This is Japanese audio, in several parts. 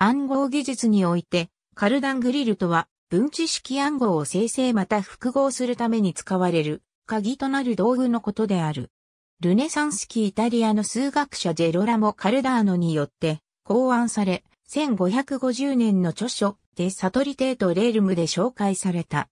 暗号技術において、カルダングリルとは、分子式暗号を生成また複合するために使われる、鍵となる道具のことである。ルネサンス期イタリアの数学者ジェロラモ・カルダーノによって考案され、1550年の著書でサトリテートレールムで紹介された。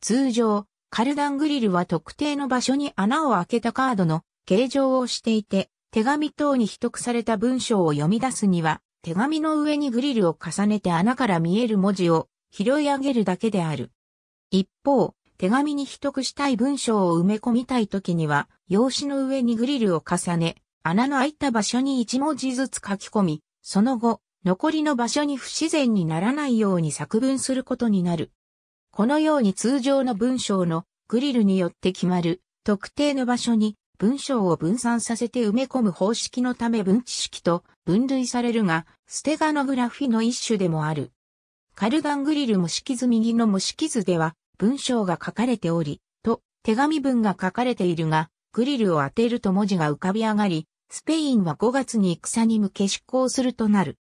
通常、カルダングリルは特定の場所に穴を開けたカードの形状をしていて、手紙等に秘匿された文章を読み出すには、手紙の上にグリルを重ねて穴から見える文字を拾い上げるだけである。一方、手紙に秘匿したい文章を埋め込みたい時には、用紙の上にグリルを重ね、穴の開いた場所に一文字ずつ書き込み、その後、残りの場所に不自然にならないように作文することになる。このように通常の文章のグリルによって決まる特定の場所に文章を分散させて埋め込む方式のため分知式と分類されるが、ステガノグラフィの一種でもある。カルガングリル模式図右の模式図では、文章が書かれており、と、手紙文が書かれているが、グリルを当てると文字が浮かび上がり、スペインは5月に戦に向け執行するとなる。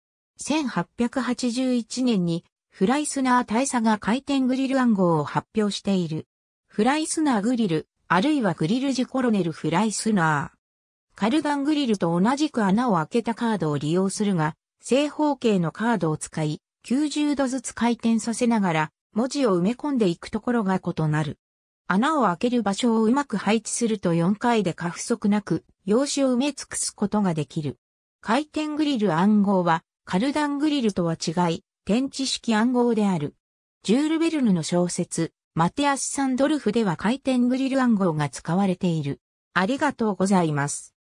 1881年にフライスナー大佐が回転グリル暗号を発表している。フライスナーグリルあるいはグリルジコロネルフライスナー。カルガングリルと同じく穴を開けたカードを利用するが、正方形のカードを使い、90度ずつ回転させながら、文字を埋め込んでいくところが異なる。穴を開ける場所をうまく配置すると4回で過不足なく、用紙を埋め尽くすことができる。回転グリル暗号は、カルダングリルとは違い、点知式暗号である。ジュール・ベルヌの小説、マテアス・サンドルフでは回転グリル暗号が使われている。ありがとうございます。